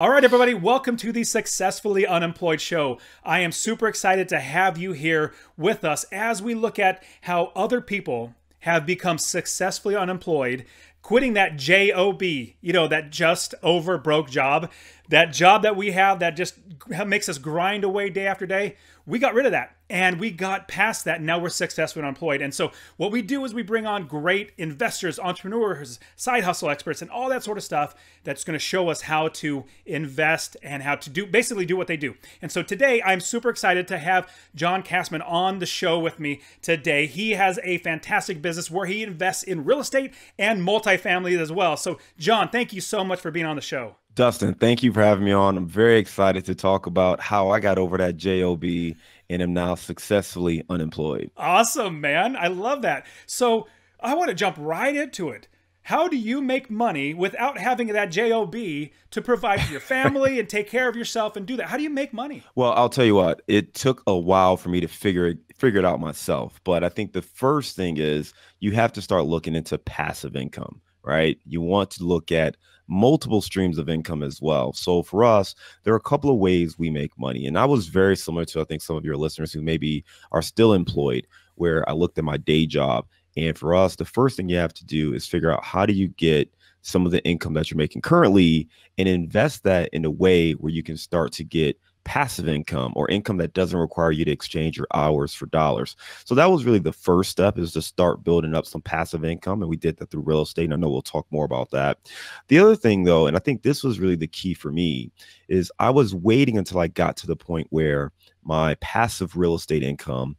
All right, everybody, welcome to the Successfully Unemployed Show. I am super excited to have you here with us as we look at how other people have become successfully unemployed, quitting that JOB, you know, that just over broke job, that job that we have that just makes us grind away day after day. We got rid of that. And we got past that. Now we're successful and employed. And so what we do is we bring on great investors, entrepreneurs, side hustle experts, and all that sort of stuff that's going to show us how to invest and how to do basically do what they do. And so today I'm super excited to have John Cassman on the show with me today. He has a fantastic business where he invests in real estate and multifamily as well. So John, thank you so much for being on the show. Dustin, thank you for having me on. I'm very excited to talk about how I got over that JOB and am now successfully unemployed. Awesome, man. I love that. So I want to jump right into it. How do you make money without having that job to provide for your family and take care of yourself and do that? How do you make money? Well, I'll tell you what. It took a while for me to figure it figure it out myself, but I think the first thing is you have to start looking into passive income, right? You want to look at multiple streams of income as well. So for us, there are a couple of ways we make money. And I was very similar to, I think, some of your listeners who maybe are still employed, where I looked at my day job. And for us, the first thing you have to do is figure out how do you get some of the income that you're making currently and invest that in a way where you can start to get passive income or income that doesn't require you to exchange your hours for dollars. So that was really the first step is to start building up some passive income. And we did that through real estate. And I know we'll talk more about that. The other thing though, and I think this was really the key for me is I was waiting until I got to the point where my passive real estate income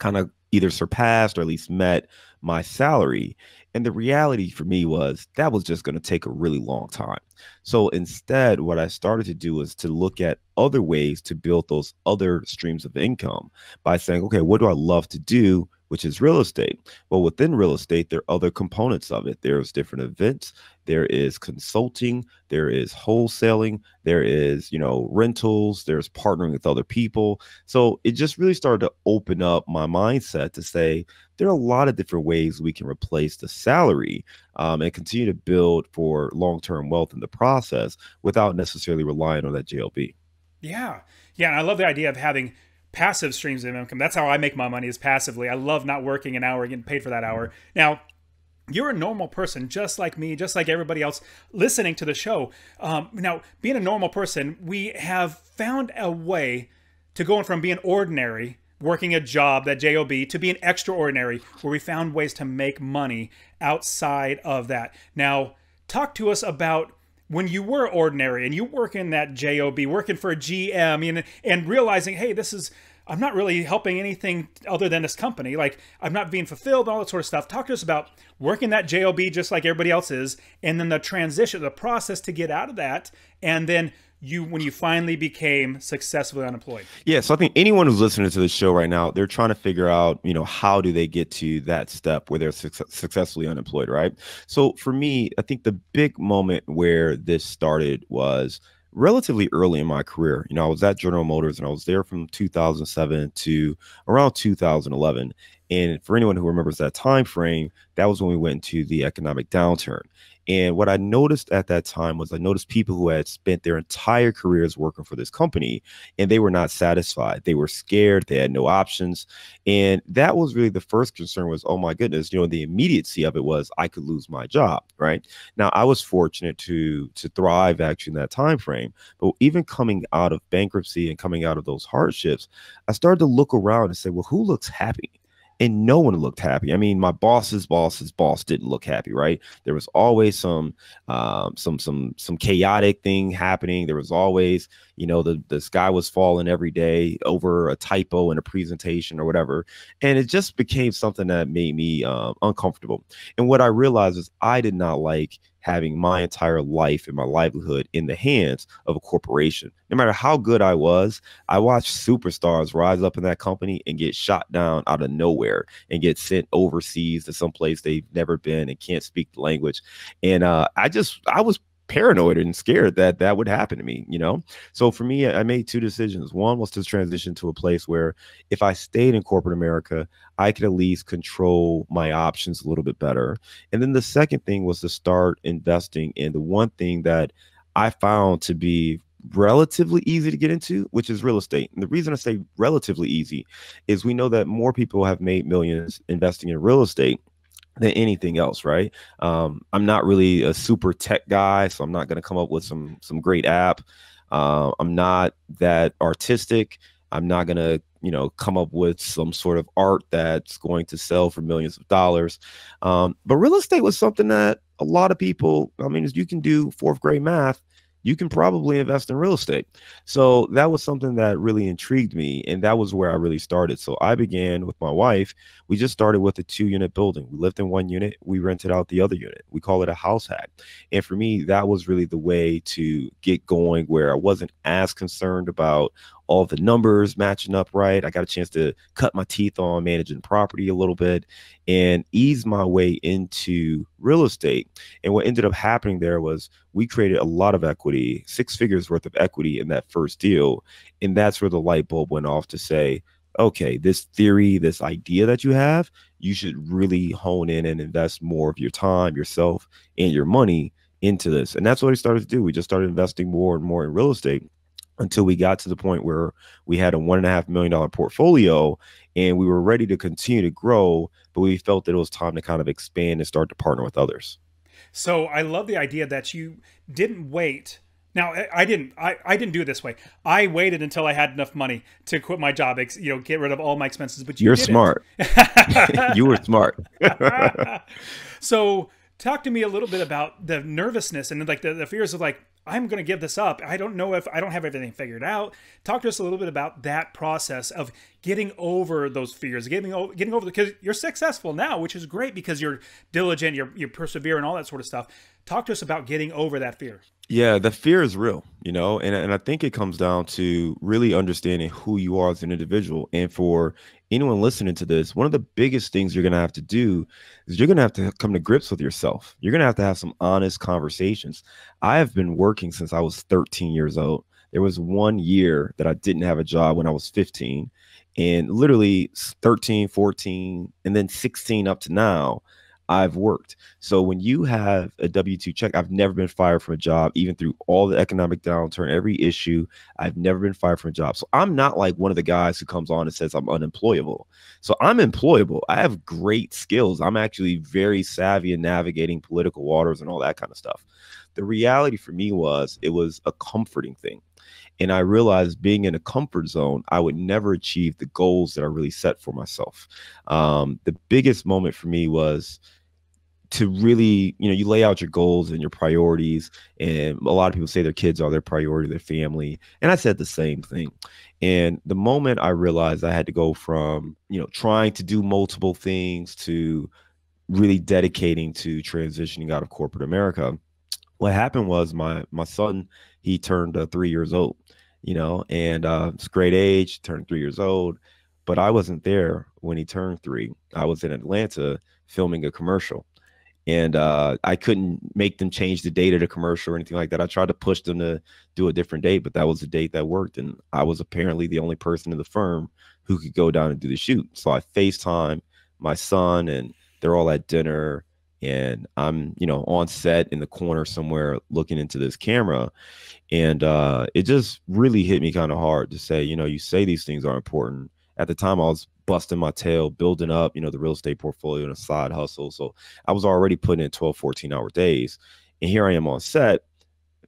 kind of either surpassed or at least met my salary. And the reality for me was that was just going to take a really long time. So instead, what I started to do was to look at other ways to build those other streams of income by saying, okay, what do I love to do? which is real estate. Well, within real estate, there are other components of it. There's different events, there is consulting, there is wholesaling, there is, you know, rentals, there's partnering with other people. So it just really started to open up my mindset to say there are a lot of different ways we can replace the salary um, and continue to build for long term wealth in the process without necessarily relying on that JLB. Yeah. Yeah. And I love the idea of having passive streams of income. That's how I make my money is passively. I love not working an hour, getting paid for that mm-hmm. hour. Now, you're a normal person, just like me, just like everybody else listening to the show. Um, now, being a normal person, we have found a way to going from being ordinary, working a job, that job, to being extraordinary, where we found ways to make money outside of that. Now, talk to us about when you were ordinary and you work in that job working for a gm and, and realizing hey this is i'm not really helping anything other than this company like i'm not being fulfilled all that sort of stuff talk to us about working that job just like everybody else is and then the transition the process to get out of that and then you when you finally became successfully unemployed? Yeah, so I think anyone who's listening to the show right now, they're trying to figure out, you know, how do they get to that step where they're successfully unemployed, right? So for me, I think the big moment where this started was relatively early in my career. You know, I was at General Motors and I was there from 2007 to around 2011. And for anyone who remembers that time frame, that was when we went into the economic downturn. And what I noticed at that time was I noticed people who had spent their entire careers working for this company and they were not satisfied. They were scared. They had no options. And that was really the first concern was, oh my goodness, you know, the immediacy of it was I could lose my job. Right. Now I was fortunate to to thrive actually in that time frame. But even coming out of bankruptcy and coming out of those hardships, I started to look around and say, well, who looks happy? and no one looked happy. I mean, my boss's boss's boss didn't look happy, right? There was always some um, some some some chaotic thing happening. There was always, you know, the the sky was falling every day over a typo in a presentation or whatever, and it just became something that made me um, uncomfortable. And what I realized is I did not like having my entire life and my livelihood in the hands of a corporation. No matter how good I was, I watched superstars rise up in that company and get shot down out of nowhere and get sent overseas to some place they've never been and can't speak the language. And uh, I just, I was paranoid and scared that that would happen to me, you know? So for me, I made two decisions. One was to transition to a place where if I stayed in corporate America, I could at least control my options a little bit better. And then the second thing was to start investing in the one thing that I found to be relatively easy to get into, which is real estate. And the reason I say relatively easy is we know that more people have made millions investing in real estate than anything else, right? Um, I'm not really a super tech guy, so I'm not going to come up with some some great app. Uh, I'm not that artistic. I'm not going to you know come up with some sort of art that's going to sell for millions of dollars. Um, but real estate was something that a lot of people. I mean, you can do fourth grade math you can probably invest in real estate. So that was something that really intrigued me. And that was where I really started. So I began with my wife. We just started with a two unit building. We lived in one unit, we rented out the other unit. We call it a house hack. And for me, that was really the way to get going where I wasn't as concerned about all the numbers matching up right. I got a chance to cut my teeth on managing property a little bit and ease my way into real estate. And what ended up happening there was we created a lot of equity, six figures worth of equity in that first deal. And that's where the light bulb went off to say, okay, this theory, this idea that you have, you should really hone in and invest more of your time, yourself, and your money into this. And that's what we started to do. We just started investing more and more in real estate until we got to the point where we had a one and a half million dollar portfolio and we were ready to continue to grow, but we felt that it was time to kind of expand and start to partner with others. So I love the idea that you didn't wait. Now I didn't. I, I didn't do it this way. I waited until I had enough money to quit my job. You know, get rid of all my expenses. But you are smart. you were smart. so talk to me a little bit about the nervousness and like the, the fears of like I'm going to give this up. I don't know if I don't have everything figured out. Talk to us a little bit about that process of getting over those fears, getting over, getting over because you're successful now, which is great because you're diligent, you're you're persevering, all that sort of stuff. Talk to us about getting over that fear. Yeah, the fear is real, you know, and and I think it comes down to really understanding who you are as an individual, and for anyone listening to this, one of the biggest things you're going to have to do is you're going to have to come to grips with yourself. You're going to have to have some honest conversations. I have been working since I was 13 years old. There was one year that I didn't have a job when I was 15, and literally 13, 14, and then 16 up to now, I've worked. So when you have a W 2 check, I've never been fired from a job, even through all the economic downturn, every issue, I've never been fired from a job. So I'm not like one of the guys who comes on and says I'm unemployable. So I'm employable. I have great skills. I'm actually very savvy in navigating political waters and all that kind of stuff. The reality for me was it was a comforting thing. And I realized being in a comfort zone, I would never achieve the goals that I really set for myself. Um, the biggest moment for me was to really, you know, you lay out your goals and your priorities. And a lot of people say their kids are their priority, their family. And I said the same thing. And the moment I realized I had to go from, you know, trying to do multiple things to really dedicating to transitioning out of corporate America, what happened was my my son he turned uh, three years old, you know, and uh, it's great age, turned three years old, but I wasn't there when he turned three. I was in Atlanta filming a commercial, and uh, I couldn't make them change the date of the commercial or anything like that. I tried to push them to do a different date, but that was the date that worked, and I was apparently the only person in the firm who could go down and do the shoot. So I FaceTime my son, and they're all at dinner and I'm, you know, on set in the corner somewhere looking into this camera. And uh, it just really hit me kind of hard to say, you know, you say these things are important. At the time, I was busting my tail, building up, you know, the real estate portfolio and a side hustle. So I was already putting in 12, 14 hour days. And here I am on set,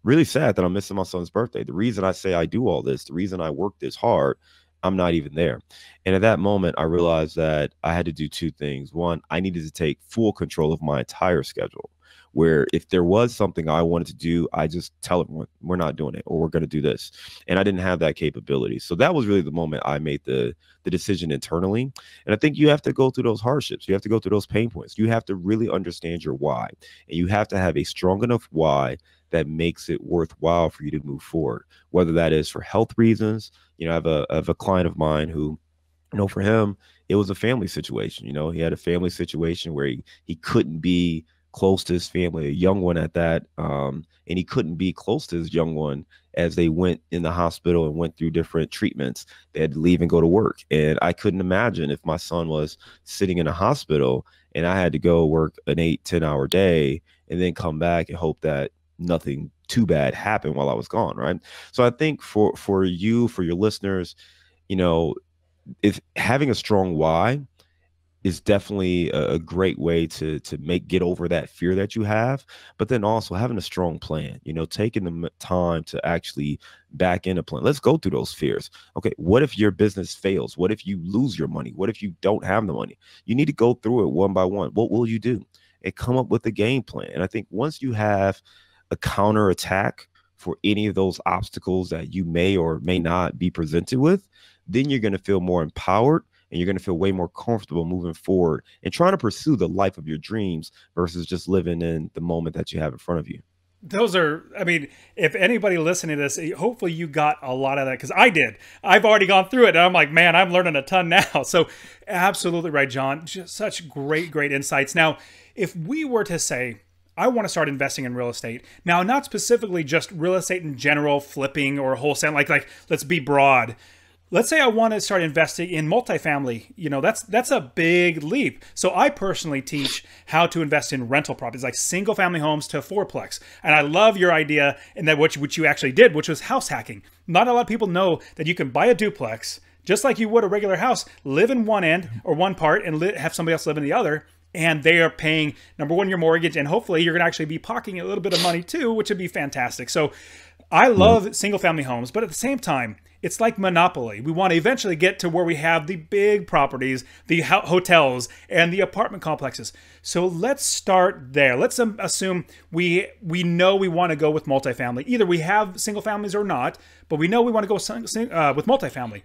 really sad that I'm missing my son's birthday. The reason I say I do all this, the reason I work this hard I'm not even there. And at that moment, I realized that I had to do two things. One, I needed to take full control of my entire schedule, where if there was something I wanted to do, I just tell everyone, we're not doing it or we're going to do this. And I didn't have that capability. So that was really the moment I made the, the decision internally. And I think you have to go through those hardships. You have to go through those pain points. You have to really understand your why. And you have to have a strong enough why that makes it worthwhile for you to move forward, whether that is for health reasons. You know, I have a, I have a client of mine who, you know, for him, it was a family situation. You know, he had a family situation where he, he couldn't be close to his family, a young one at that. Um, and he couldn't be close to his young one as they went in the hospital and went through different treatments. They had to leave and go to work. And I couldn't imagine if my son was sitting in a hospital and I had to go work an eight, ten hour day and then come back and hope that, nothing too bad happened while I was gone, right? So I think for for you, for your listeners, you know, if having a strong why is definitely a, a, great way to to make get over that fear that you have, but then also having a strong plan, you know, taking the time to actually back in a plan. Let's go through those fears. Okay, what if your business fails? What if you lose your money? What if you don't have the money? You need to go through it one by one. What will you do? And come up with a game plan. And I think once you have a counter attack for any of those obstacles that you may or may not be presented with, then you're going to feel more empowered and you're going to feel way more comfortable moving forward and trying to pursue the life of your dreams versus just living in the moment that you have in front of you. Those are, I mean, if anybody listening to this, eh, hopefully you got a lot of that because I did. I've already gone through it and I'm like, man, I'm learning a ton now. So, absolutely right, John. Just such great, great insights. Now, if we were to say, I want to start investing in real estate. Now, not specifically just real estate in general, flipping or wholesale, like like let's be broad. Let's say I want to start investing in multifamily. You know, that's that's a big leap. So I personally teach how to invest in rental properties, like single family homes to fourplex. And I love your idea and that what you, what you actually did, which was house hacking. Not a lot of people know that you can buy a duplex just like you would a regular house, live in one end or one part and have somebody else live in the other and they are paying number one your mortgage and hopefully you're going to actually be pocketing a little bit of money too which would be fantastic so i mm-hmm. love single family homes but at the same time it's like monopoly we want to eventually get to where we have the big properties the hotels and the apartment complexes so let's start there let's assume we we know we want to go with multifamily either we have single families or not but we know we want to go uh, with multifamily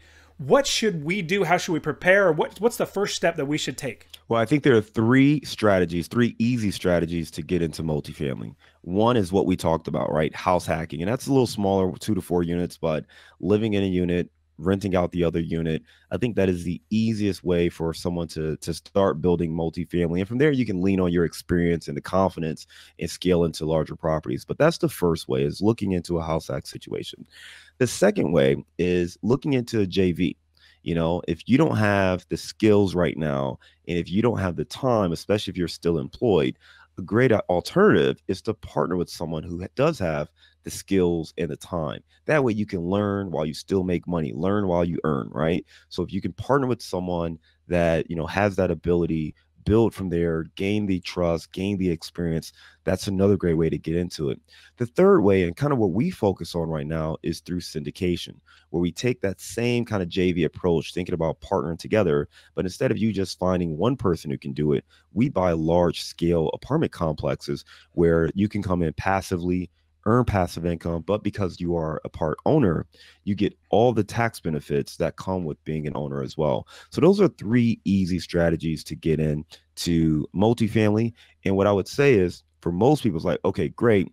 what should we do? How should we prepare? What, what's the first step that we should take? Well, I think there are three strategies, three easy strategies to get into multifamily. One is what we talked about, right? House hacking. And that's a little smaller, two to four units, but living in a unit, renting out the other unit. I think that is the easiest way for someone to to start building multifamily. And from there you can lean on your experience and the confidence and scale into larger properties. But that's the first way is looking into a house hack situation. The second way is looking into a JV. You know, if you don't have the skills right now, and if you don't have the time, especially if you're still employed, a great uh, alternative is to partner with someone who does have the skills and the time. That way you can learn while you still make money, learn while you earn, right? So if you can partner with someone that, you know, has that ability build from there, gain the trust, gain the experience. That's another great way to get into it. The third way, and kind of what we focus on right now, is through syndication, where we take that same kind of JV approach, thinking about partnering together. But instead of you just finding one person who can do it, we buy large scale apartment complexes where you can come in passively earn passive income, but because you are a part owner, you get all the tax benefits that come with being an owner as well. So those are three easy strategies to get in to multifamily. And what I would say is for most people, it's like, okay, great.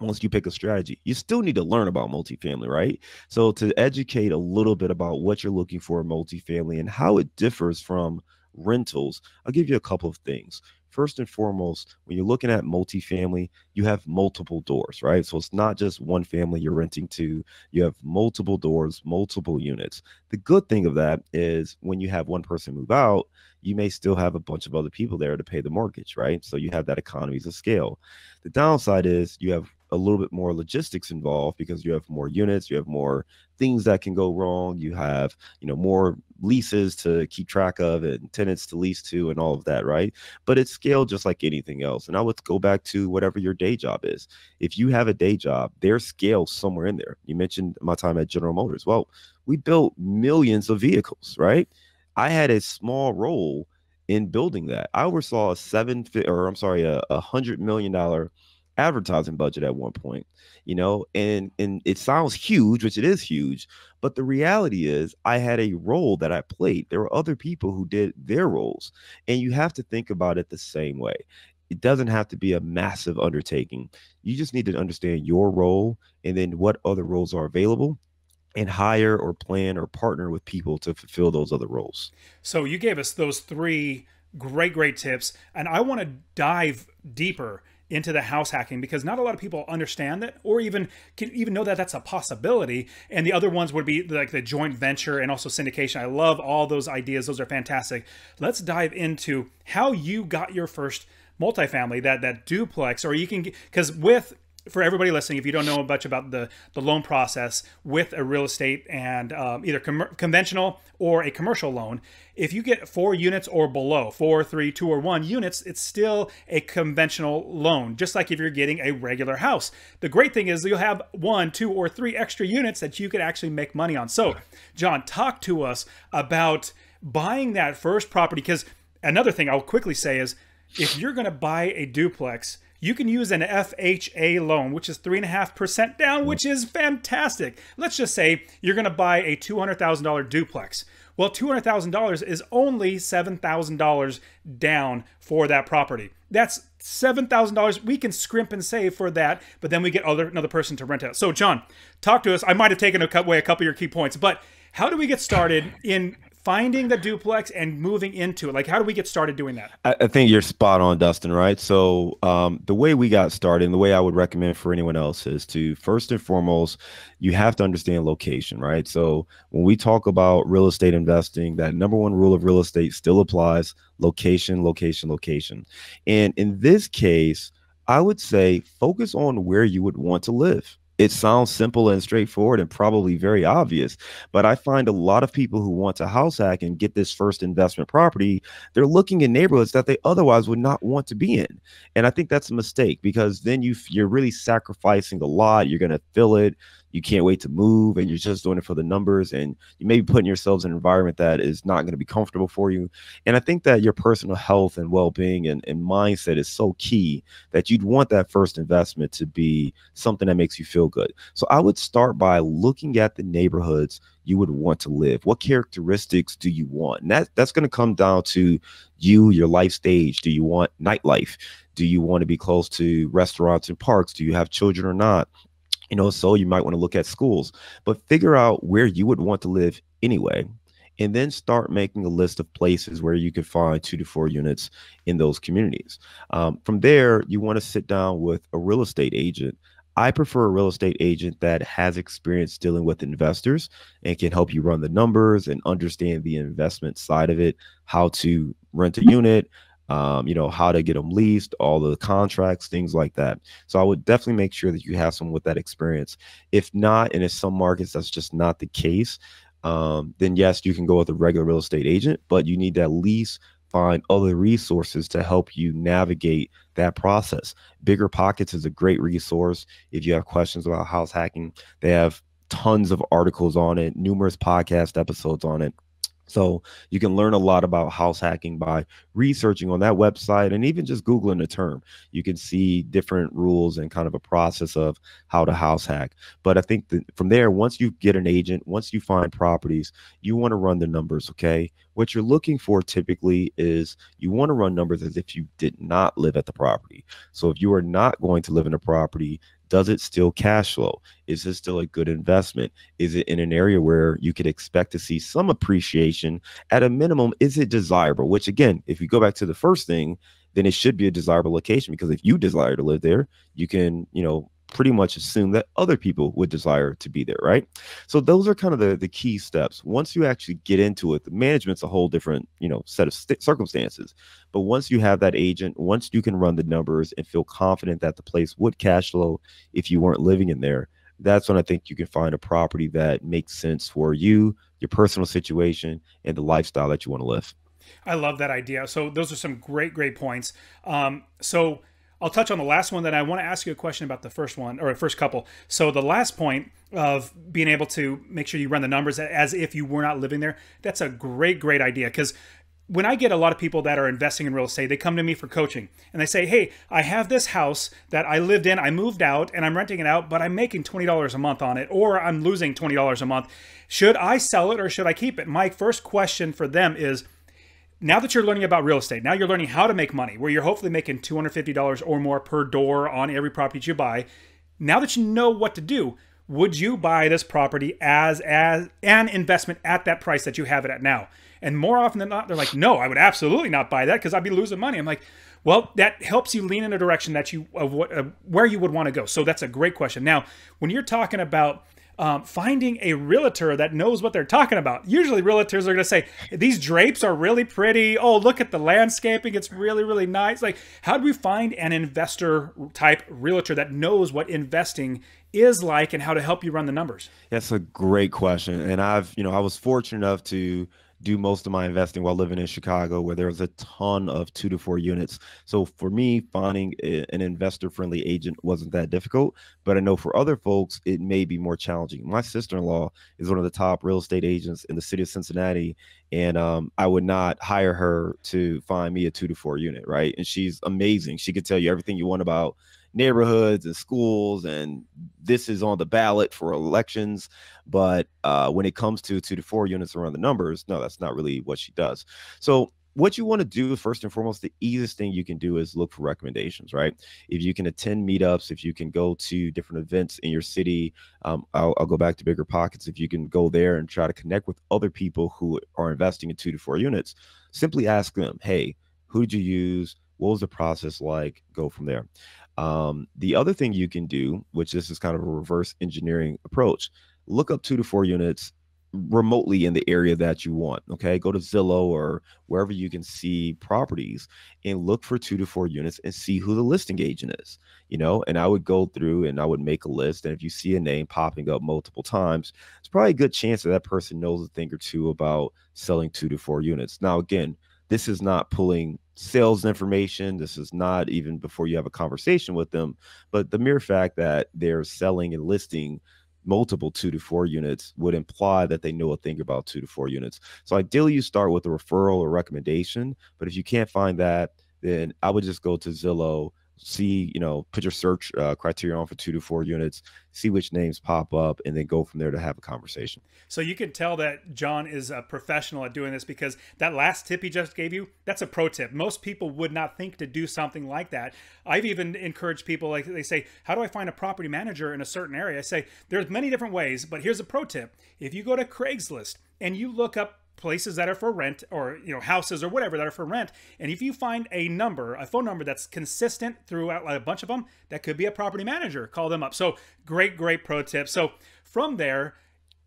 Once you pick a strategy, you still need to learn about multifamily, right? So to educate a little bit about what you're looking for in multifamily and how it differs from rentals, I'll give you a couple of things first and foremost, when you're looking at multifamily, you have multiple doors, right? So it's not just one family you're renting to, you have multiple doors, multiple units. The good thing of that is when you have one person move out, you may still have a bunch of other people there to pay the mortgage, right? So you have that economies of scale. The downside is you have a little bit more logistics involved because you have more units, you have more things that can go wrong, you have, you know, more leases to keep track of and tenants to lease to and all of that, right? But it's scaled just like anything else. And I would go back to whatever your day job is. If you have a day job, there's scale somewhere in there. You mentioned my time at General Motors. Well, we built millions of vehicles, right? I had a small role in building that. I oversaw a seven or I'm sorry, a, a hundred million dollar advertising budget at one point you know and and it sounds huge which it is huge but the reality is i had a role that i played there were other people who did their roles and you have to think about it the same way it doesn't have to be a massive undertaking you just need to understand your role and then what other roles are available and hire or plan or partner with people to fulfill those other roles so you gave us those three great great tips and i want to dive deeper into the house hacking because not a lot of people understand that or even can even know that that's a possibility. And the other ones would be like the joint venture and also syndication. I love all those ideas. Those are fantastic. Let's dive into how you got your first multifamily that that duplex or you can because with for everybody listening, if you don't know much about the, the loan process with a real estate and um, either conventional or a commercial loan, if you get four units or below, four, three, two, or one units, it's still a conventional loan, just like if you're getting a regular house. The great thing is you'll have one, two, or three extra units that you could actually make money on. So, John, talk to us about buying that first property because another thing I'll quickly say is if you're going to buy a duplex, you can use an FHA loan, which is 3.5% down, hmm. which is fantastic. Let's just say you're going to buy a $200,000 duplex. Well, $200,000 is only $7,000 down for that property. That's $7,000. We can scrimp and save for that, but then we get other, another person to rent out. So, John, talk to us. I might have taken away a couple of your key points, but how do we get started in finding the duplex and moving into it? Like, how do we get started doing that? I, I think you're spot on, Dustin, right? So, um, the way we got started and the way I would recommend for anyone else is to first and foremost, you have to understand location, right? So, when we talk about real estate investing, that number one rule of real estate still applies location, location, location. And in this case, I would say focus on where you would want to live it sounds simple and straightforward and probably very obvious. But I find a lot of people who want to house hack and get this first investment property, they're looking in neighborhoods that they otherwise would not want to be in. And I think that's a mistake because then you you're really sacrificing a lot. You're going to fill it you can't wait to move and you're just doing it for the numbers and you may be putting yourselves in an environment that is not going to be comfortable for you and i think that your personal health and well-being and, and mindset is so key that you'd want that first investment to be something that makes you feel good so i would start by looking at the neighborhoods you would want to live? What characteristics do you want? And that, that's going to come down to you, your life stage. Do you want nightlife? Do you want to be close to restaurants and parks? Do you have children or not? And also, you might want to look at schools, but figure out where you would want to live anyway. And then start making a list of places where you could find two to four units in those communities. Um, from there, you want to sit down with a real estate agent. I prefer a real estate agent that has experience dealing with investors and can help you run the numbers and understand the investment side of it, how to rent a unit, um, you know, how to get them leased, all the contracts, things like that. So I would definitely make sure that you have someone with that experience. If not, and in some markets that's just not the case, um, then yes, you can go with a regular real estate agent, but you need to at least find other resources to help you navigate that process. Bigger Pockets is a great resource if you have questions about house hacking. They have tons of articles on it, numerous podcast episodes on it. So you can learn a lot about house hacking by researching on that website and even just Googling the term. You can see different rules and kind of a process of how to house hack. But I think that from there, once you get an agent, once you find properties, you want to run the numbers, okay? What you're looking for typically is you want to run numbers as if you did not live at the property. So if you are not going to live in a property, does it still cash flow? Is this still a good investment? Is it in an area where you could expect to see some appreciation? At a minimum, is it desirable? Which, again, if you go back to the first thing, then it should be a desirable location because if you desire to live there, you can, you know, pretty much assume that other people would desire to be there, right? So those are kind of the, the key steps. Once you actually get into it, the management's a whole different, you know, set of circumstances. But once you have that agent, once you can run the numbers and feel confident that the place would cash flow if you weren't living in there, that's when I think you can find a property that makes sense for you, your personal situation, and the lifestyle that you want to live. I love that idea. So those are some great, great points. Um, so I'll touch on the last one. Then I want to ask you a question about the first one or first couple. So the last point of being able to make sure you run the numbers as if you were not living there. That's a great, great idea because when I get a lot of people that are investing in real estate, they come to me for coaching and they say, Hey, I have this house that I lived in, I moved out and I'm renting it out, but I'm making $20 a month on it, or I'm losing $20 a month. Should I sell it or should I keep it? My first question for them is, now that you're learning about real estate, now you're learning how to make money, where you're hopefully making $250 or more per door on every property you buy. Now that you know what to do, would you buy this property as as an investment at that price that you have it at now? And more often than not, they're like, no, I would absolutely not buy that because I'd be losing money. I'm like, well, that helps you lean in a direction that you of what uh, where you would want to go. So that's a great question. Now, when you're talking about um, finding a realtor that knows what they're talking about. Usually, realtors are going to say, These drapes are really pretty. Oh, look at the landscaping. It's really, really nice. Like, how do we find an investor type realtor that knows what investing is like and how to help you run the numbers? That's a great question. And I've, you know, I was fortunate enough to do most of my investing while living in Chicago, where there was a ton of two to four units. So for me, finding an investor friendly agent wasn't that difficult. But I know for other folks, it may be more challenging. My sister in law is one of the top real estate agents in the city of Cincinnati. And um, I would not hire her to find me a two to four unit, right? And she's amazing. She could tell you everything you want about neighborhoods and schools, and this is on the ballot for elections. But uh, when it comes to two to four units around the numbers, no, that's not really what she does. So what you want to do first and foremost the easiest thing you can do is look for recommendations right if you can attend meetups if you can go to different events in your city um, I'll, I'll, go back to bigger pockets if you can go there and try to connect with other people who are investing in two to four units simply ask them hey who did you use what was the process like go from there um, the other thing you can do, which this is kind of a reverse engineering approach, look up two to four units remotely in the area that you want. Okay. Go to Zillow or wherever you can see properties and look for two to four units and see who the listing agent is, you know. And I would go through and I would make a list. And if you see a name popping up multiple times, it's probably a good chance that that person knows a thing or two about selling two to four units. Now, again, this is not pulling sales information. This is not even before you have a conversation with them. But the mere fact that they're selling and listing multiple two to four units would imply that they know a thing about two to four units. So ideally, you start with a referral or recommendation. But if you can't find that, then I would just go to Zillow see, you know, put your search uh, criteria on for two to four units, see which names pop up, and then go from there to have a conversation. So you can tell that John is a professional at doing this because that last tip he just gave you, that's a pro tip. Most people would not think to do something like that. I've even encouraged people, like they say, how do I find a property manager in a certain area? I say, there's many different ways, but here's a pro tip. If you go to Craigslist and you look up places that are for rent or you know houses or whatever that are for rent and if you find a number a phone number that's consistent throughout a bunch of them that could be a property manager call them up so great great pro tip so from there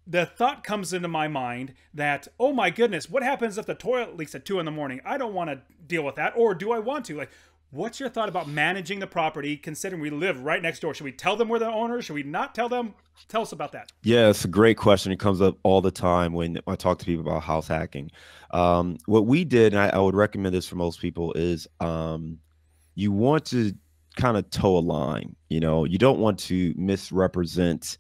the thought comes into my mind that oh my goodness what happens if the toilet leaks at 2 in the morning i don't want to deal with that or do i want to like What's your thought about managing the property, considering we live right next door? Should we tell them we're the owner? Should we not tell them? Tell us about that. Yeah, it's a great question. It comes up all the time when I talk to people about house hacking. Um, what we did, and I, I, would recommend this for most people, is um, you want to kind of toe a line. You know, you don't want to misrepresent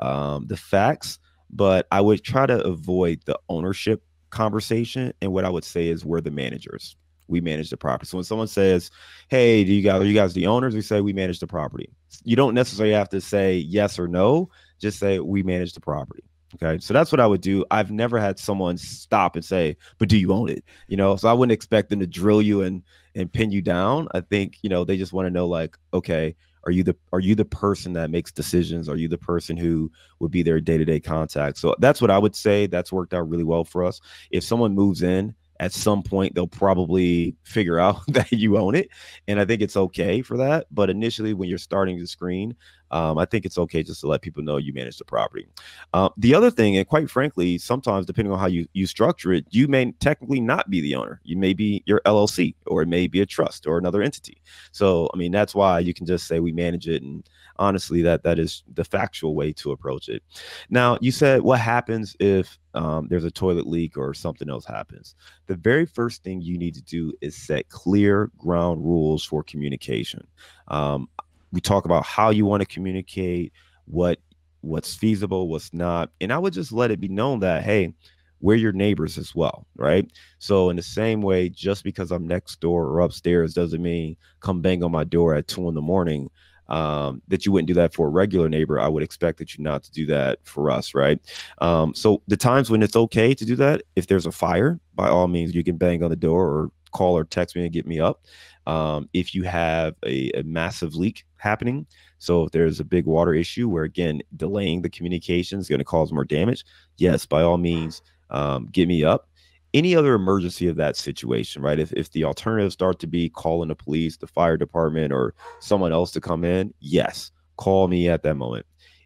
um, the facts, but I would try to avoid the ownership conversation. And what I would say is, we're the managers we manage the property. So when someone says, "Hey, do you guys are you guys the owners?" We say we manage the property. You don't necessarily have to say yes or no. Just say we manage the property. Okay, so that's what I would do. I've never had someone stop and say, "But do you own it?" You know, so I wouldn't expect them to drill you and and pin you down. I think you know they just want to know, like, okay, are you the are you the person that makes decisions are you the person who would be their day-to-day contact so that's what i would say that's worked out really well for us if someone moves in at some point they'll probably figure out that you own it and i think it's okay for that but initially when you're starting to screen um, I think it's okay just to let people know you manage the property. Uh, the other thing, and quite frankly, sometimes depending on how you, you structure it, you may technically not be the owner. You may be your LLC or it may be a trust or another entity. So, I mean, that's why you can just say we manage it. And honestly, that that is the factual way to approach it. Now, you said what happens if um, there's a toilet leak or something else happens. The very first thing you need to do is set clear ground rules for communication. Um, we talk about how you want to communicate, what what's feasible, what's not. And I would just let it be known that, hey, we're your neighbors as well, right? So in the same way, just because I'm next door or upstairs doesn't mean come bang on my door at two in the morning. Um, that you wouldn't do that for a regular neighbor. I would expect that you not to do that for us, right? Um, so the times when it's okay to do that, if there's a fire, by all means, you can bang on the door or call or text me and get me up. Um, if you have a, a massive leak happening, so if there's a big water issue where again delaying the communication is going to cause more damage, yes, by all means, um, get me up. Any other emergency of that situation, right? If if the alternatives start to be calling the police, the fire department, or someone else to come in, yes, call me at that moment.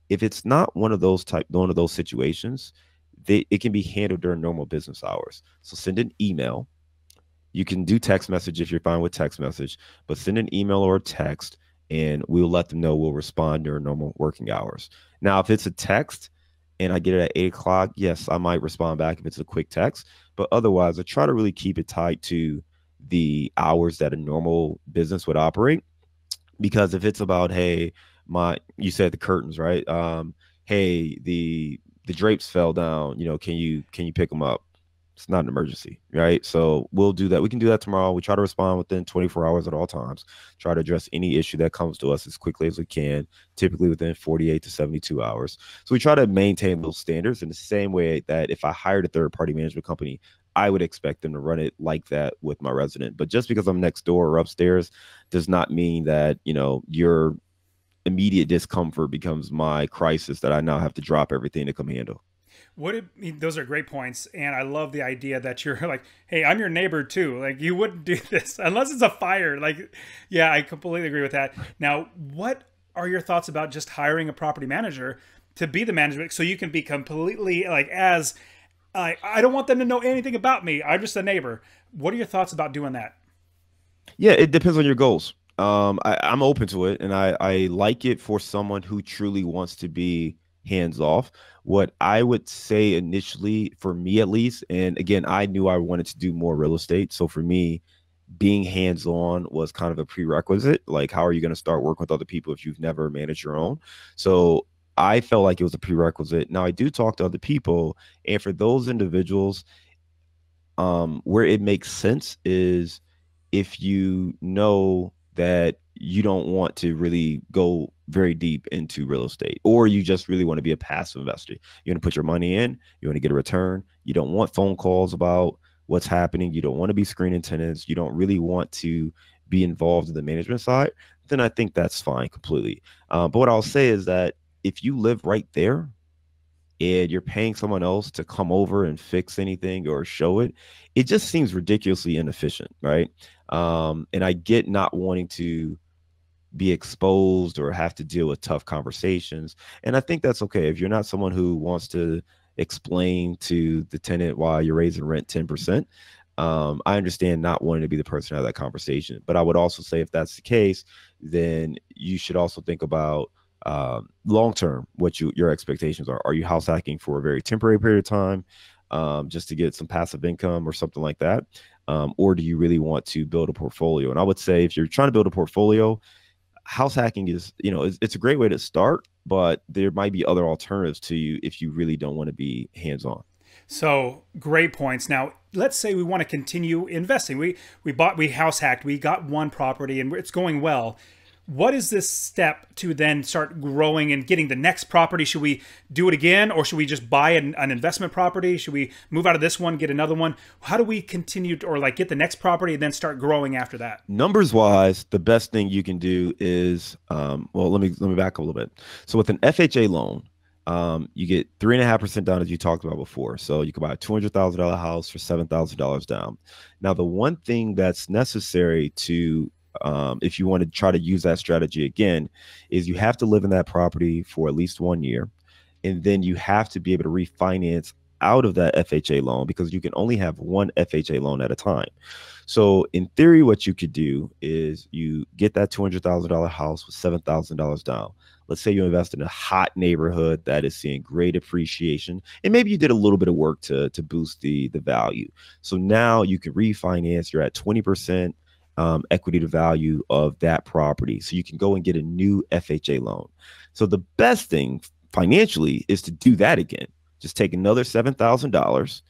If it's not one of those type one of those situations, they, it can be handled during normal business hours. So send an email you can do text message if you're fine with text message, but send an email or a text and we'll let them know we'll respond during normal working hours. Now, if it's a text and I get it at eight o'clock, yes, I might respond back if it's a quick text, but otherwise, I try to really keep it tied to the hours that a normal business would operate. Because if it's about, hey, my, you said the curtains, right? Um, hey, the the drapes fell down. You know, can you can you pick them up? it's not an emergency, right? So we'll do that. We can do that tomorrow. We try to respond within 24 hours at all times. Try to address any issue that comes to us as quickly as we can, typically within 48 to 72 hours. So we try to maintain those standards in the same way that if I hired a third party management company, I would expect them to run it like that with my resident. But just because I'm next door or upstairs does not mean that, you know, your immediate discomfort becomes my crisis that I now have to drop everything to come handle. What it, mean, those are great points, and I love the idea that you're like, hey, I'm your neighbor too. Like you wouldn't do this unless it's a fire. Like, yeah, I completely agree with that. Now, what are your thoughts about just hiring a property manager to be the management so you can be completely like as I, I don't want them to know anything about me. I'm just a neighbor. What are your thoughts about doing that? Yeah, it depends on your goals. Um, I, am open to it, and I, I like it for someone who truly wants to be hands off. What I would say initially, for me at least, and again, I knew I wanted to do more real estate. So for me, being hands on was kind of a prerequisite. Like, how are you going to start working with other people if you've never managed your own? So I felt like it was a prerequisite. Now I do talk to other people, and for those individuals, um, where it makes sense is if you know that you don't want to really go very deep into real estate, or you just really want to be a passive investor. You want to put your money in, you want to get a return. You don't want phone calls about what's happening. You don't want to be screening tenants. You don't really want to be involved in the management side. Then I think that's fine completely. Uh, but what I'll say is that if you live right there and you're paying someone else to come over and fix anything or show it, it just seems ridiculously inefficient, right? Um, and I get not wanting to be exposed or have to deal with tough conversations. And I think that's okay. If you're not someone who wants to explain to the tenant why you're raising rent 10%, um, I understand not wanting to be the person out of that conversation. But I would also say if that's the case, then you should also think about um, long term what you, your expectations are. Are you house hacking for a very temporary period of time um, just to get some passive income or something like that? Um, or do you really want to build a portfolio? And I would say if you're trying to build a portfolio, house hacking is you know it's, it's, a great way to start but there might be other alternatives to you if you really don't want to be hands-on so great points now let's say we want to continue investing we we bought we house hacked we got one property and it's going well what is this step to then start growing and getting the next property? Should we do it again or should we just buy an, an, investment property? Should we move out of this one, get another one? How do we continue to, or like get the next property and then start growing after that? Numbers wise, the best thing you can do is, um, well, let me, let me back a little bit. So with an FHA loan, um, you get three and a half percent down as you talked about before. So you can buy a two hundred thousand dollar house for seven thousand dollars down. Now the one thing that's necessary to um, if you want to try to use that strategy again, is you have to live in that property for at least one year. And then you have to be able to refinance out of that FHA loan because you can only have one FHA loan at a time. So, in theory, what you could do is you get that $200,000 house with $7,000 down. Let's say you invest in a hot neighborhood that is seeing great appreciation, and maybe you did a little bit of work to, to boost the, the value. So now you can refinance, you're at 20% um, equity to value of that property. So you can go and get a new FHA loan. So the best thing financially is to do that again. Just take another $7,000,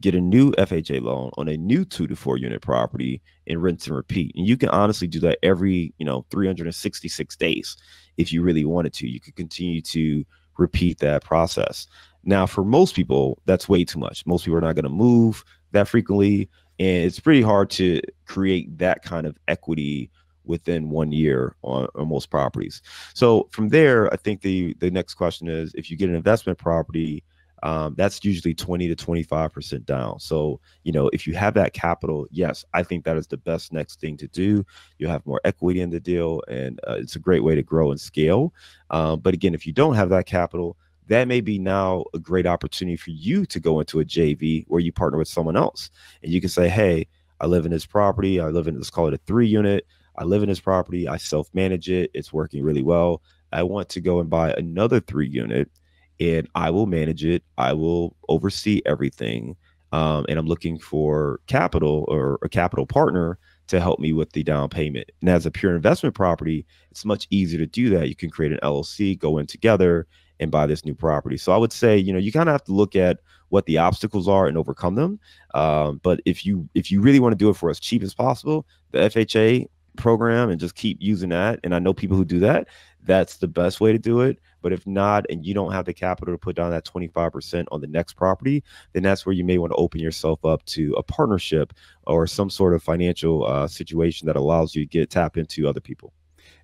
get a new FHA loan on a new two to four unit property and rinse and repeat. And you can honestly do that every, you know, 366 days if you really wanted to. You could continue to repeat that process. Now, for most people, that's way too much. Most people are not going to move that frequently and it's pretty hard to create that kind of equity within one year on, on, most properties. So from there, I think the the next question is if you get an investment property, um, that's usually 20 to 25 percent down. So you know if you have that capital, yes, I think that is the best next thing to do. you have more equity in the deal, and uh, it's a great way to grow and scale. Um, but again, if you don't have that capital, that may be now a great opportunity for you to go into a JV where you partner with someone else and you can say, Hey, I live in this property. I live in, let's call it a three unit. I live in this property. I self manage it. It's working really well. I want to go and buy another three unit and I will manage it. I will oversee everything. Um, and I'm looking for capital or a capital partner to help me with the down payment. And as a pure investment property, it's much easier to do that. You can create an LLC, go in together, and buy this new property. So I would say, you know, you kind of have to look at what the obstacles are and overcome them. Um, but if you if you really want to do it for as cheap as possible, the FHA program and just keep using that. And I know people who do that. That's the best way to do it. But if not, and you don't have the capital to put down that 25% on the next property, then that's where you may want to open yourself up to a partnership or some sort of financial uh, situation that allows you to get tap into other people.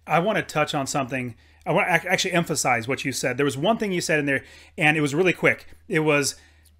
I want to touch on something. I want to actually emphasize what you said. There was one thing you said in there, and it was really quick. It was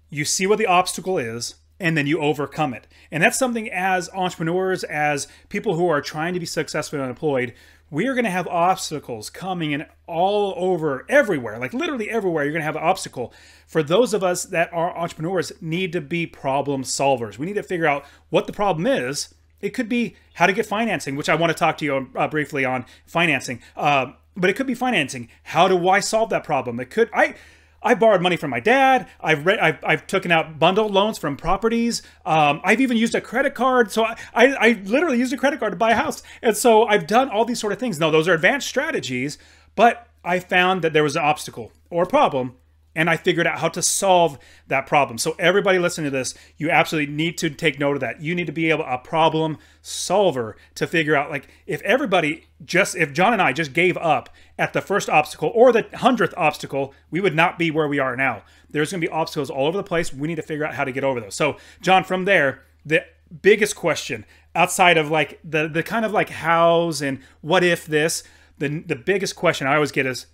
you see what the obstacle is, and then you overcome it. And that's something as entrepreneurs, as people who are trying to be successful and employed, we are going to have obstacles coming in all over everywhere like literally everywhere you're going to have an obstacle for those of us that are entrepreneurs need to be problem solvers we need to figure out what the problem is it could be how to get financing, which I want to talk to you uh, briefly on financing. Uh, but it could be financing. How do I solve that problem? It could I. I borrowed money from my dad. I've read. I've, I've taken out bundled loans from properties. Um, I've even used a credit card. So I, I, I literally used a credit card to buy a house. And so I've done all these sort of things. No, those are advanced strategies, but I found that there was an obstacle or a problem and I figured out how to solve that problem. So everybody listening to this, you absolutely need to take note of that. You need to be able a problem solver to figure out like if everybody just if John and I just gave up at the first obstacle or the 100th obstacle, we would not be where we are now. There's going to be obstacles all over the place. We need to figure out how to get over those. So, John, from there, the biggest question outside of like the the kind of like hows and what if this, the the biggest question I always get is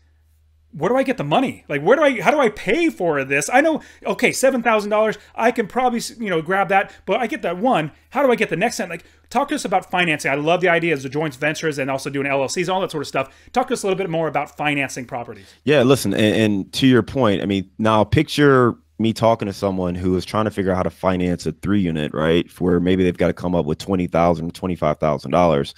where do I get the money? Like, where do I, how do I pay for this? I know, okay, $7,000, I can probably, you know, grab that, but I get that one. How do I get the next cent? Like, talk to us about financing. I love the ideas of joint ventures and also doing LLCs, all that sort of stuff. Talk to us a little bit more about financing properties. Yeah, listen, and, and to your point, I mean, now picture me talking to someone who is trying to figure out how to finance a three unit, right? Where maybe they've got to come up with twenty thousand, twenty-five thousand dollars,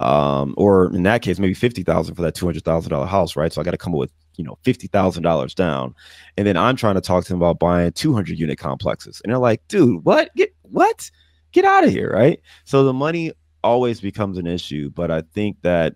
um, or in that case, maybe fifty thousand for that two hundred thousand dollar house, right? So I got to come up with you know $50000 down and then i'm trying to talk to them about buying 200 unit complexes and they're like dude what get what get out of here right so the money always becomes an issue but i think that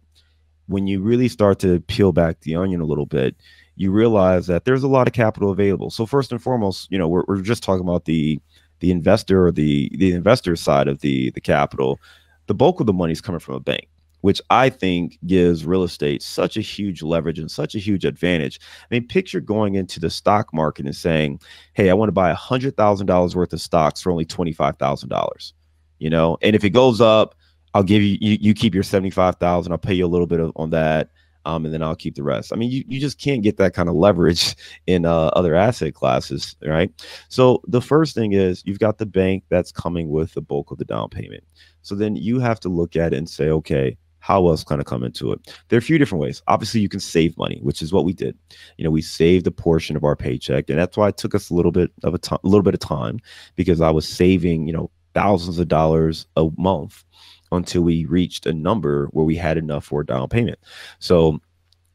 when you really start to peel back the onion a little bit you realize that there's a lot of capital available so first and foremost you know we're, we're just talking about the the investor or the the investor side of the the capital the bulk of the money is coming from a bank which I think gives real estate such a huge leverage and such a huge advantage. I mean, picture going into the stock market and saying, hey, I want to buy $100,000 worth of stocks for only $25,000, you know, and if it goes up, I'll give you, you, you keep your 75,000. I'll pay you a little bit of, on that. Um, and then I'll keep the rest. I mean, you, you just can't get that kind of leverage in uh, other asset classes, right? So the first thing is you've got the bank that's coming with the bulk of the down payment. So then you have to look at it and say, okay, how else kind of come into it? There are a few different ways. Obviously, you can save money, which is what we did. You know, we saved a portion of our paycheck, and that's why it took us a little bit of a time, a little bit of time, because I was saving, you know, thousands of dollars a month until we reached a number where we had enough for a down payment. So,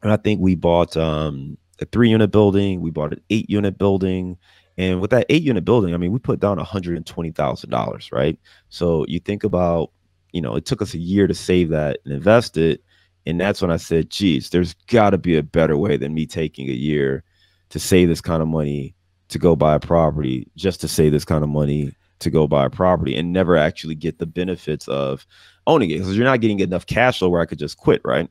and I think we bought um, a three-unit building, we bought an eight-unit building, and with that eight unit building, I mean, we put down $120,000, right? So you think about you know, it took us a year to save that and invest it. And that's when I said, geez, there's got to be a better way than me taking a year to save this kind of money to go buy a property just to save this kind of money to go buy a property and never actually get the benefits of owning it because you're not getting enough cash flow where I could just quit, right?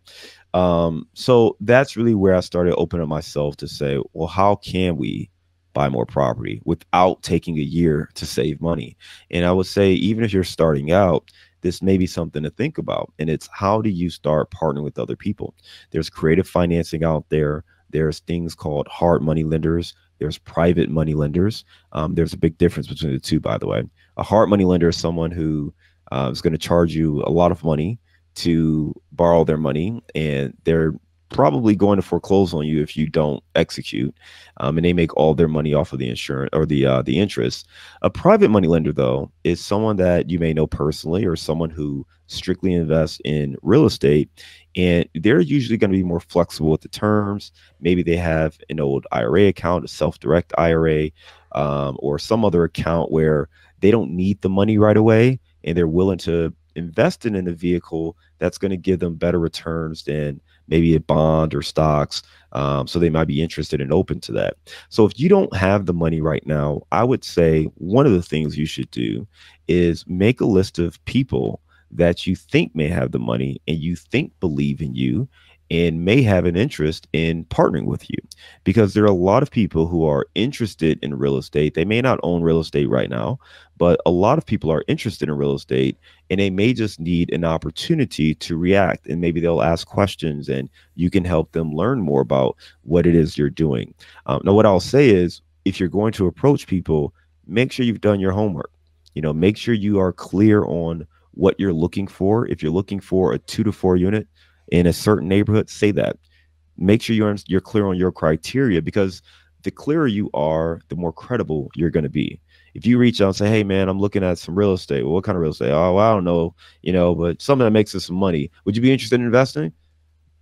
Um, so that's really where I started opening myself to say, well, how can we buy more property without taking a year to save money? And I would say, even if you're starting out, this may be something to think about. And it's how do you start partnering with other people? There's creative financing out there. There's things called hard money lenders. There's private money lenders. Um, there's a big difference between the two, by the way. A hard money lender is someone who uh, is going to charge you a lot of money to borrow their money, and they're probably going to foreclose on you if you don't execute um, and they make all their money off of the insurance or the uh, the interest a private money lender though is someone that you may know personally or someone who strictly invests in real estate and they're usually going to be more flexible with the terms maybe they have an old ira account a self-direct ira um, or some other account where they don't need the money right away and they're willing to invest in, in a vehicle that's going to give them better returns than maybe a bond or stocks. Um, so they might be interested and open to that. So if you don't have the money right now, I would say one of the things you should do is make a list of people that you think may have the money and you think believe in you and may have an interest in partnering with you because there are a lot of people who are interested in real estate. They may not own real estate right now, but a lot of people are interested in real estate and they may just need an opportunity to react and maybe they'll ask questions and you can help them learn more about what it is you're doing. Um, now, what I'll say is if you're going to approach people, make sure you've done your homework. You know, make sure you are clear on what you're looking for. If you're looking for a two to four unit, in a certain neighborhood, say that. Make sure you're you're clear on your criteria because the clearer you are, the more credible you're going to be. If you reach out and say, "Hey, man, I'm looking at some real estate. Well, what kind of real estate? Oh, well, I don't know, you know, but something that makes us some money. Would you be interested in investing?"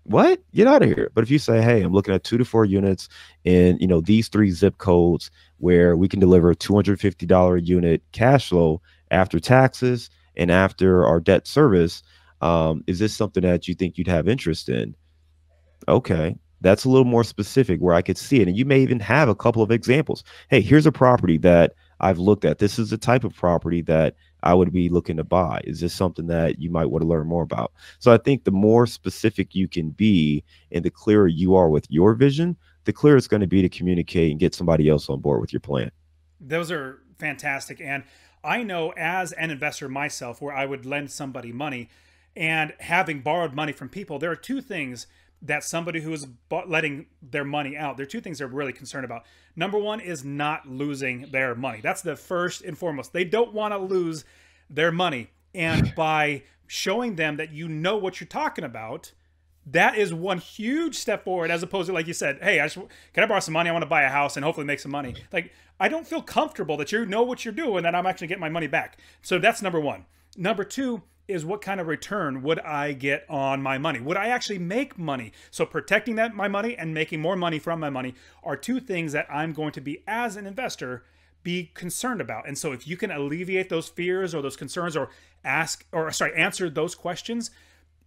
What? Get out of here. But if you say, "Hey, I'm looking at two to four units in you know these three zip codes where we can deliver $250 a unit cash flow after taxes and after our debt service," um, is this something that you think you'd have interest in? Okay, that's a little more specific where I could see it. And you may even have a couple of examples. Hey, here's a property that I've looked at. This is the type of property that I would be looking to buy. Is this something that you might want to learn more about? So I think the more specific you can be and the clearer you are with your vision, the clearer it's going to be to communicate and get somebody else on board with your plan. Those are fantastic. And I know as an investor myself, where I would lend somebody money, and having borrowed money from people, there are two things that somebody who is letting their money out, there are two things they're really concerned about. Number one is not losing their money. That's the first and foremost. They don't want to lose their money. And by showing them that you know what you're talking about, that is one huge step forward as opposed to like you said hey i just can i borrow some money i want to buy a house and hopefully make some money like i don't feel comfortable that you know what you're doing and i'm actually getting my money back so that's number one number two is what kind of return would I get on my money? Would I actually make money? So protecting that my money and making more money from my money are two things that I'm going to be as an investor be concerned about. And so if you can alleviate those fears or those concerns or ask or sorry, answer those questions,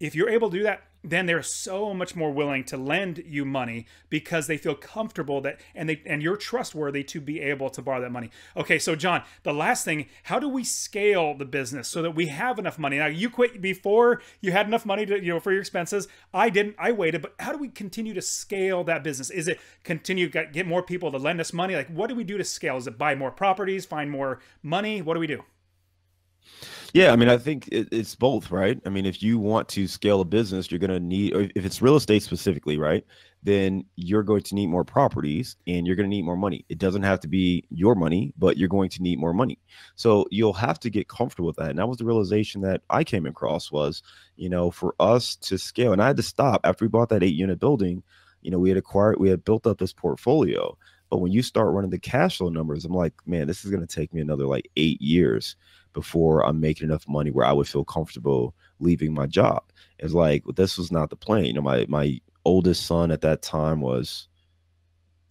if you're able to do that, then they're so much more willing to lend you money because they feel comfortable that and they and you're trustworthy to be able to borrow that money. Okay, so John, the last thing, how do we scale the business so that we have enough money? Now you quit before you had enough money to you know for your expenses. I didn't. I waited, but how do we continue to scale that business? Is it continue get more people to lend us money? Like what do we do to scale? Is it buy more properties, find more money? What do we do? Yeah, I mean, I think it, it's both, right? I mean, if you want to scale a business, you're going to need, or if it's real estate specifically, right? Then you're going to need more properties and you're going to need more money. It doesn't have to be your money, but you're going to need more money. So you'll have to get comfortable with that. And that was the realization that I came across was, you know, for us to scale, and I had to stop after we bought that eight unit building, you know, we had acquired, we had built up this portfolio. But when you start running the cash flow numbers, I'm like, man, this is going to take me another like eight years before I'm making enough money where I would feel comfortable leaving my job. It's like well, this was not the plan. You know, my my oldest son at that time was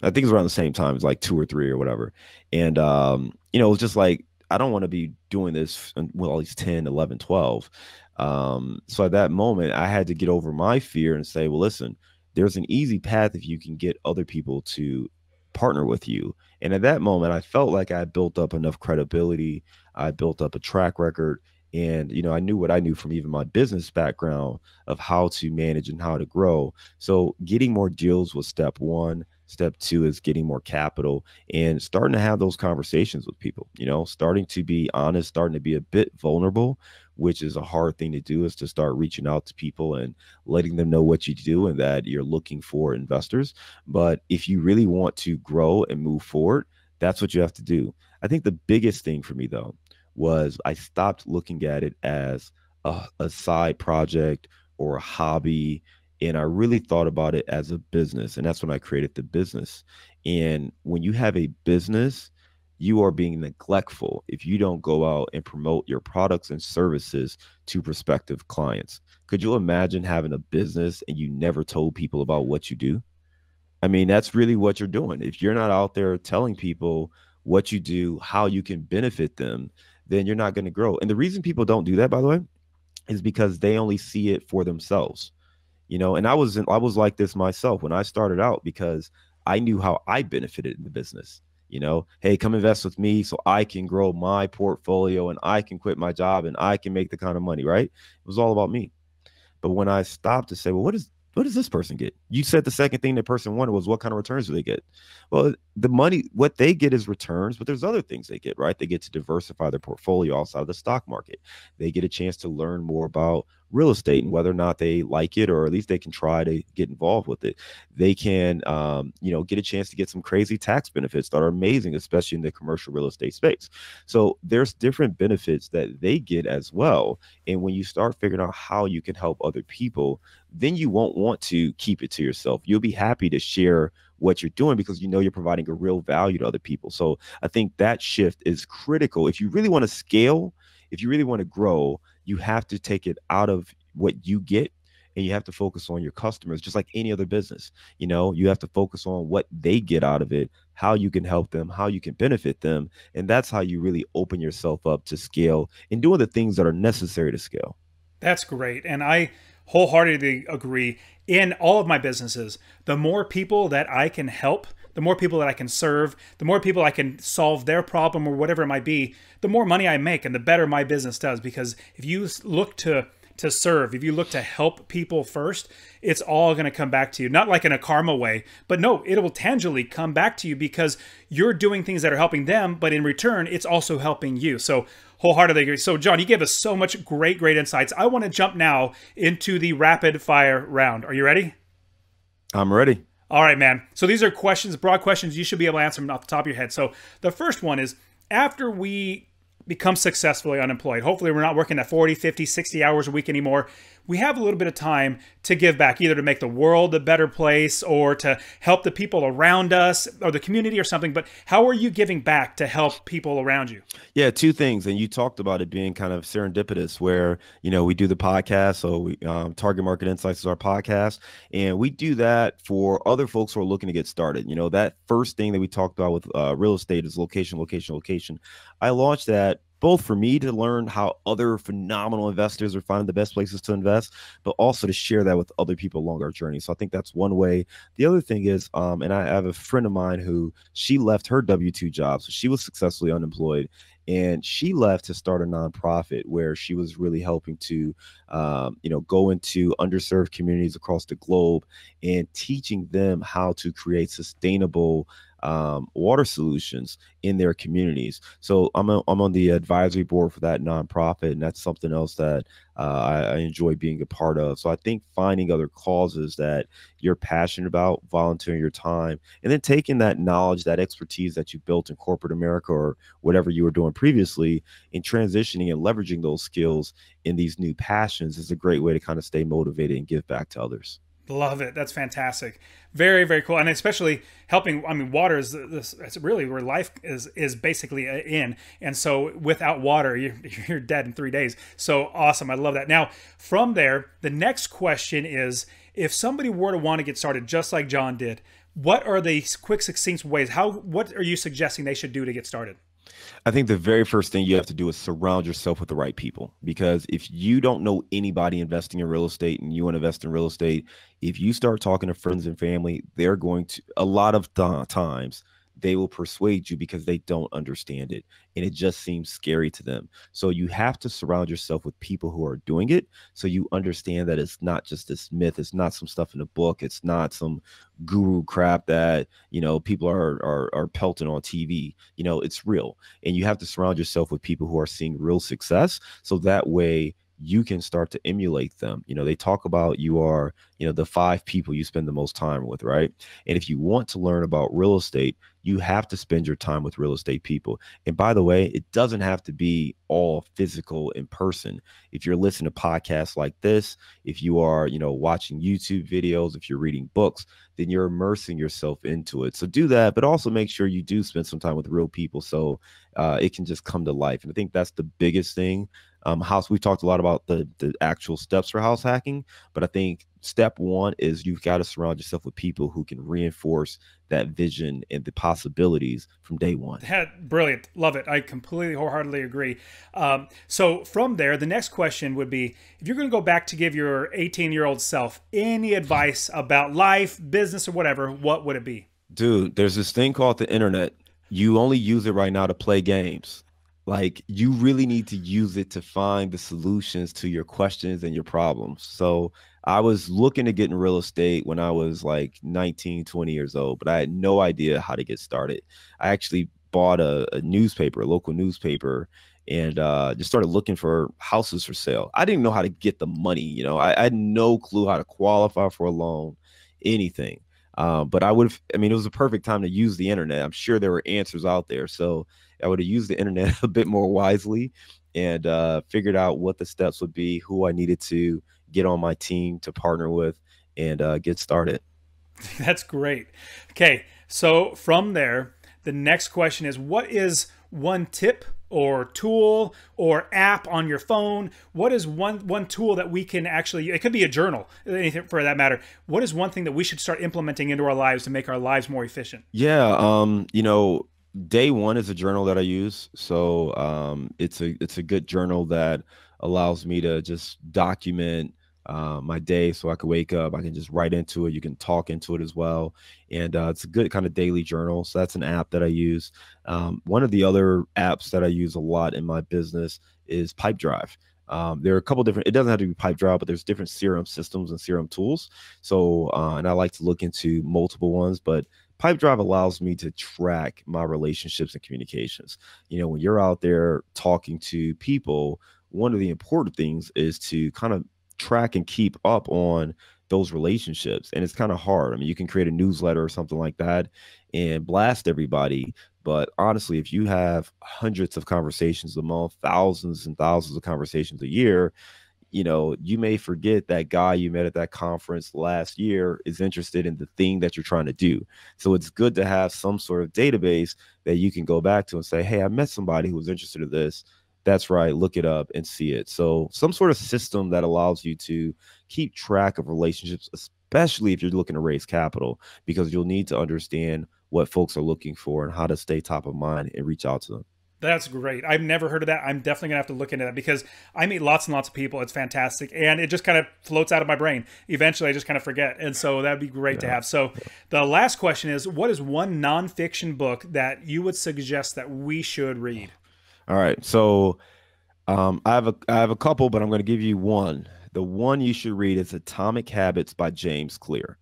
I think it was around the same time, it's like two or three or whatever. And um, you know, it was just like I don't want to be doing this well, he's 10, 11, 12. Um, so at that moment, I had to get over my fear and say, well, listen, there's an easy path if you can get other people to partner with you. And at that moment, I felt like I built up enough credibility I built up a track record and you know i knew what i knew from even my business background of how to manage and how to grow so getting more deals was step one step two is getting more capital and starting to have those conversations with people you know starting to be honest starting to be a bit vulnerable which is a hard thing to do is to start reaching out to people and letting them know what you do and that you're looking for investors but if you really want to grow and move forward that's what you have to do i think the biggest thing for me though was I stopped looking at it as a, a side project or a hobby. And I really thought about it as a business. And that's when I created the business. And when you have a business, you are being neglectful if you don't go out and promote your products and services to prospective clients. Could you imagine having a business and you never told people about what you do? I mean, that's really what you're doing. If you're not out there telling people what you do, how you can benefit them, then you're not going to grow. And the reason people don't do that, by the way, is because they only see it for themselves. You know, and I was I was like this myself when I started out because I knew how I benefited in the business. You know, hey, come invest with me so I can grow my portfolio and I can quit my job and I can make the kind of money, right? It was all about me. But when I stopped to say, well, what is what does this person get? You said the second thing that person wanted was what kind of returns do they get? Well, the money, what they get is returns, but there's other things they get, right? They get to diversify their portfolio outside of the stock market. They get a chance to learn more about real estate and whether or not they like it or at least they can try to get involved with it they can um, you know get a chance to get some crazy tax benefits that are amazing especially in the commercial real estate space so there's different benefits that they get as well and when you start figuring out how you can help other people then you won't want to keep it to yourself you'll be happy to share what you're doing because you know you're providing a real value to other people so i think that shift is critical if you really want to scale if you really want to grow you have to take it out of what you get and you have to focus on your customers just like any other business you know you have to focus on what they get out of it how you can help them how you can benefit them and that's how you really open yourself up to scale and doing the things that are necessary to scale that's great and i wholeheartedly agree in all of my businesses the more people that i can help the more people that I can serve, the more people I can solve their problem or whatever it might be, the more money I make and the better my business does. Because if you look to to serve, if you look to help people first, it's all going to come back to you. Not like in a karma way, but no, it will tangibly come back to you because you're doing things that are helping them, but in return, it's also helping you. So, wholeheartedly. So, John, you gave us so much great, great insights. I want to jump now into the rapid fire round. Are you ready? I'm ready. All right, man. So these are questions, broad questions you should be able to answer them off the top of your head. So the first one is after we become successfully unemployed. Hopefully, we're not working at 40, 50, 60 hours a week anymore. We have a little bit of time to give back, either to make the world a better place or to help the people around us or the community or something. But how are you giving back to help people around you? Yeah, two things. And you talked about it being kind of serendipitous, where, you know, we do the podcast. So, we, um, Target Market Insights is our podcast. And we do that for other folks who are looking to get started. You know, that first thing that we talked about with uh, real estate is location, location, location. I launched that both for me to learn how other phenomenal investors are finding the best places to invest, but also to share that with other people along our journey. So I think that's one way. The other thing is, um, and I have a friend of mine who she left her W 2 job. So she was successfully unemployed and she left to start a nonprofit where she was really helping to um, you know go into underserved communities across the globe and teaching them how to create sustainable um, water solutions in their communities. So I'm, a, I'm on the advisory board for that nonprofit, and that's something else that uh, I, I, enjoy being a part of. So I think finding other causes that you're passionate about, volunteering your time, and then taking that knowledge, that expertise that you built in corporate America or whatever you were doing previously, and transitioning and leveraging those skills in these new passions is a great way to kind of stay motivated and give back to others. Love it. That's fantastic very very cool and especially helping i mean water is this it's really where life is is basically uh, in and so without water you're, you're dead in three days so awesome i love that now from there the next question is if somebody were to want to get started just like john did what are the quick succinct ways how what are you suggesting they should do to get started I think the very first thing you have to do is surround yourself with the right people because if you don't know anybody investing in real estate and you want to invest in real estate, if you start talking to friends and family, they're going to a lot of th- times they will persuade you because they don't understand it and it just seems scary to them so you have to surround yourself with people who are doing it so you understand that it's not just this myth it's not some stuff in a book it's not some guru crap that you know people are are, are pelting on tv you know it's real and you have to surround yourself with people who are seeing real success so that way you can start to emulate them. You know, they talk about you are, you know, the five people you spend the most time with, right? And if you want to learn about real estate, you have to spend your time with real estate people. And by the way, it doesn't have to be all physical in person. If you're listening to podcasts like this, if you are, you know, watching YouTube videos, if you're reading books, then you're immersing yourself into it. So do that, but also make sure you do spend some time with real people so uh, it can just come to life. And I think that's the biggest thing um, house. We've talked a lot about the the actual steps for house hacking, but I think step one is you've got to surround yourself with people who can reinforce that vision and the possibilities from day one. That, brilliant. Love it. I completely wholeheartedly agree. Um, so, from there, the next question would be if you're going to go back to give your 18 year old self any advice about life, business, or whatever, what would it be? Dude, there's this thing called the internet. You only use it right now to play games like you really need to use it to find the solutions to your questions and your problems so i was looking to get in real estate when i was like 19 20 years old but i had no idea how to get started i actually bought a, a newspaper a local newspaper and uh, just started looking for houses for sale i didn't know how to get the money you know i, I had no clue how to qualify for a loan anything uh, but i would have i mean it was a perfect time to use the internet i'm sure there were answers out there so I would have used the internet a bit more wisely and uh, figured out what the steps would be, who I needed to get on my team to partner with, and uh, get started. That's great. Okay, so from there, the next question is what is one tip or tool or app on your phone what is one one tool that we can actually it could be a journal anything for that matter what is one thing that we should start implementing into our lives to make our lives more efficient yeah um you know Day One is a journal that I use, so um, it's a it's a good journal that allows me to just document uh, my day, so I can wake up, I can just write into it. You can talk into it as well, and uh, it's a good kind of daily journal. So that's an app that I use. Um, one of the other apps that I use a lot in my business is PipeDrive. Um, there are a couple different. It doesn't have to be PipeDrive, but there's different Serum systems and Serum tools. So, uh, and I like to look into multiple ones, but Pipedrive allows me to track my relationships and communications. You know, when you're out there talking to people, one of the important things is to kind of track and keep up on those relationships. And it's kind of hard. I mean, you can create a newsletter or something like that and blast everybody. But honestly, if you have hundreds of conversations a month, thousands and thousands of conversations a year, you know, you may forget that guy you met at that conference last year is interested in the thing that you're trying to do. So it's good to have some sort of database that you can go back to and say, hey, I met somebody who was interested in this. That's right. Look it up and see it. So some sort of system that allows you to keep track of relationships, especially if you're looking to raise capital, because you'll need to understand what folks are looking for and how to stay top of mind and reach out to them. That's great. I've never heard of that. I'm definitely gonna have to look into that because I meet lots and lots of people. It's fantastic, and it just kind of floats out of my brain. Eventually, I just kind of forget, and so that'd be great yeah. to have. So, the last question is: What is one nonfiction book that you would suggest that we should read? All right, so um, I have a I have a couple, but I'm going to give you one. The one you should read is Atomic Habits by James Clear.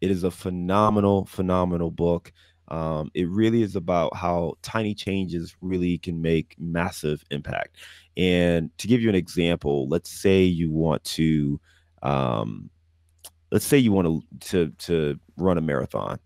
It is a phenomenal, phenomenal book. Um, it really is about how tiny changes really can make massive impact. And to give you an example, let's say you want to, um, let's say you want to, to to run a marathon.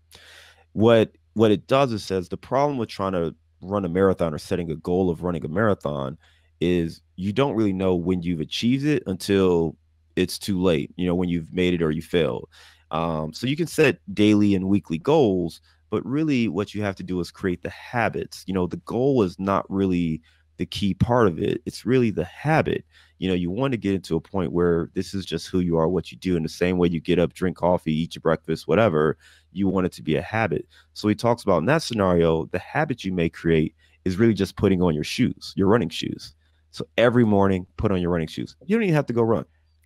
What what it does is says the problem with trying to run a marathon or setting a goal of running a marathon is you don't really know when you've achieved it until it's too late. You know when you've made it or you failed. Um, so you can set daily and weekly goals, but really, what you have to do is create the habits. You know, the goal is not really the key part of it. It's really the habit. You know, you want to get into a point where this is just who you are, what you do. In the same way you get up, drink coffee, eat your breakfast, whatever, you want it to be a habit. So he talks about in that scenario, the habit you may create is really just putting on your shoes, your running shoes. So every morning, put on your running shoes. You don't even have to go run.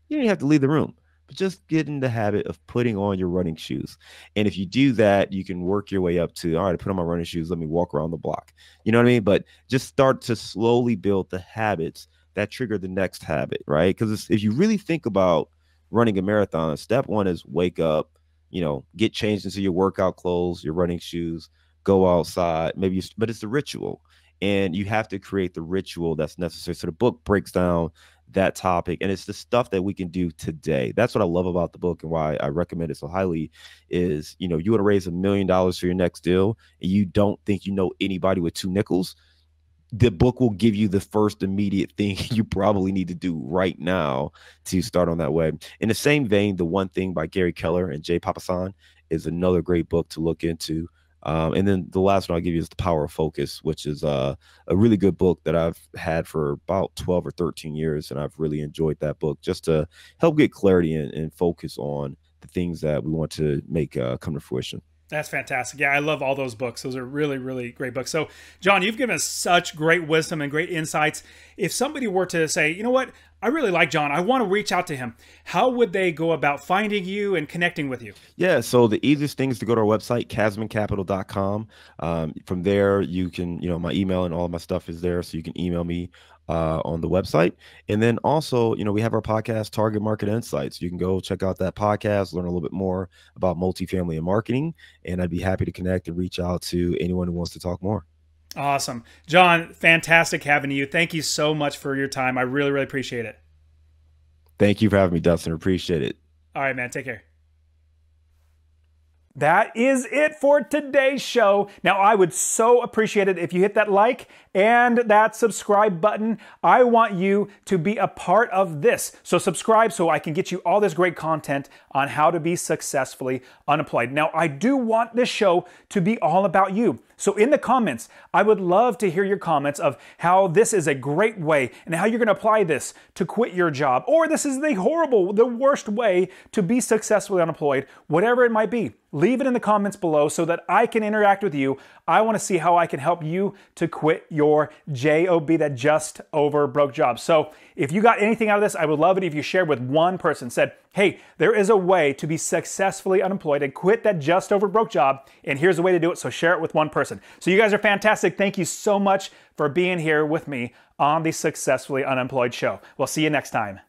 You don't even have to leave the room but just get in the habit of putting on your running shoes. And if you do that, you can work your way up to, all right, I put on my running shoes. Let me walk around the block. You know what I mean? But just start to slowly build the habits that trigger the next habit, right? Because if you really think about running a marathon, step one is wake up, you know, get changed into your workout clothes, your running shoes, go outside, maybe, you, but it's a ritual. And you have to create the ritual that's necessary. So the book breaks down that topic and it's the stuff that we can do today that's what i love about the book and why i recommend it so highly is you know you want to raise a million dollars for your next deal and you don't think you know anybody with two nickels the book will give you the first immediate thing you probably need to do right now to start on that way in the same vein the one thing by gary keller and jay papasan is another great book to look into um, and then the last one I'll give you is The Power of Focus, which is uh, a really good book that I've had for about 12 or 13 years. And I've really enjoyed that book just to help get clarity and, and focus on the things that we want to make uh, come to fruition. That's fantastic. Yeah, I love all those books. Those are really, really great books. So, John, you've given us such great wisdom and great insights. If somebody were to say, you know what, I really like John, I want to reach out to him, how would they go about finding you and connecting with you? Yeah, so the easiest thing is to go to our website, chasmincapital.com. Um, from there, you can, you know, my email and all my stuff is there. So you can email me uh, on the website. And then also, you know, we have our podcast, Target Market Insights. You can go check out that podcast, learn a little bit more about multifamily and marketing. And I'd be happy to connect and reach out to anyone who wants to talk more. Awesome. John, fantastic having you. Thank you so much for your time. I really, really appreciate it. Thank you for having me, Dustin. Appreciate it. All right, man. Take care. That is it for today's show. Now, I would so appreciate it if you hit that like and that subscribe button. I want you to be a part of this. So subscribe so I can get you all this great content on how to be successfully unemployed. Now, I do want this show to be all about you. So in the comments, I would love to hear your comments of how this is a great way and how you're going to apply this to quit your job or this is the horrible, the worst way to be successfully unemployed, whatever it might be. Leave it in the comments below so that I can interact with you. I want to see how I can help you to quit your your JOB, that just over broke job. So if you got anything out of this, I would love it if you shared with one person, said, hey, there is a way to be successfully unemployed and quit that just over broke job, and here's a way to do it. So share it with one person. So you guys are fantastic. Thank you so much for being here with me on the Successfully Unemployed show. We'll see you next time.